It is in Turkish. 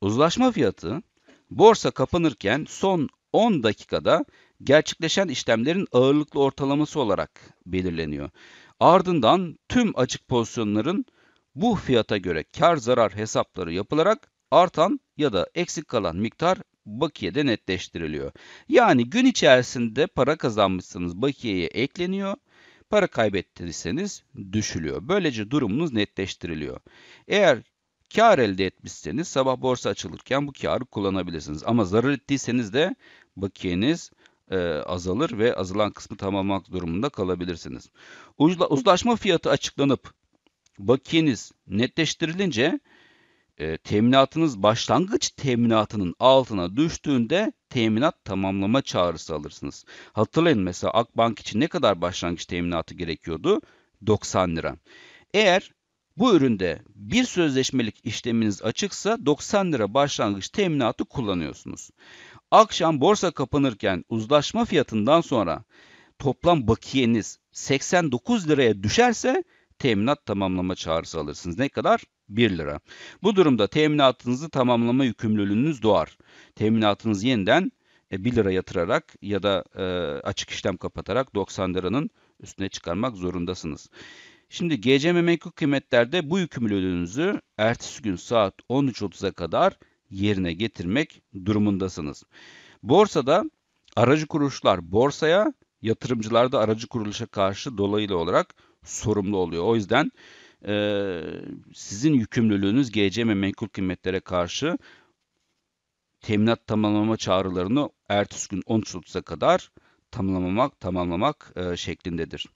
Uzlaşma fiyatı borsa kapanırken son 10 dakikada gerçekleşen işlemlerin ağırlıklı ortalaması olarak belirleniyor. Ardından tüm açık pozisyonların bu fiyata göre kar zarar hesapları yapılarak artan ya da eksik kalan miktar bakiyede netleştiriliyor. Yani gün içerisinde para kazanmışsınız bakiyeye ekleniyor Para kaybettiyseniz düşülüyor. Böylece durumunuz netleştiriliyor. Eğer kar elde etmişseniz sabah borsa açılırken bu karı kullanabilirsiniz. Ama zarar ettiyseniz de bakiyeniz e, azalır ve azalan kısmı tamamlamak durumunda kalabilirsiniz. Uzla, uzlaşma fiyatı açıklanıp bakiyeniz netleştirilince e, teminatınız başlangıç teminatının altına düştüğünde teminat tamamlama çağrısı alırsınız. Hatırlayın mesela Akbank için ne kadar başlangıç teminatı gerekiyordu? 90 lira. Eğer bu üründe bir sözleşmelik işleminiz açıksa 90 lira başlangıç teminatı kullanıyorsunuz. Akşam borsa kapanırken uzlaşma fiyatından sonra toplam bakiyeniz 89 liraya düşerse teminat tamamlama çağrısı alırsınız. Ne kadar? 1 lira. Bu durumda teminatınızı tamamlama yükümlülüğünüz doğar. Teminatınız yeniden 1 e, lira yatırarak ya da e, açık işlem kapatarak 90 liranın üstüne çıkarmak zorundasınız. Şimdi GCM menkul kıymetlerde bu yükümlülüğünüzü ertesi gün saat 13.30'a kadar yerine getirmek durumundasınız. Borsada aracı kuruluşlar borsaya, yatırımcılar da aracı kuruluşa karşı dolaylı olarak sorumlu oluyor. O yüzden e, sizin yükümlülüğünüz GCM menkul kıymetlere karşı teminat tamamlama çağrılarını ertesi gün 10 Temmuz'a kadar tamamlamak tamamlamak e, şeklindedir.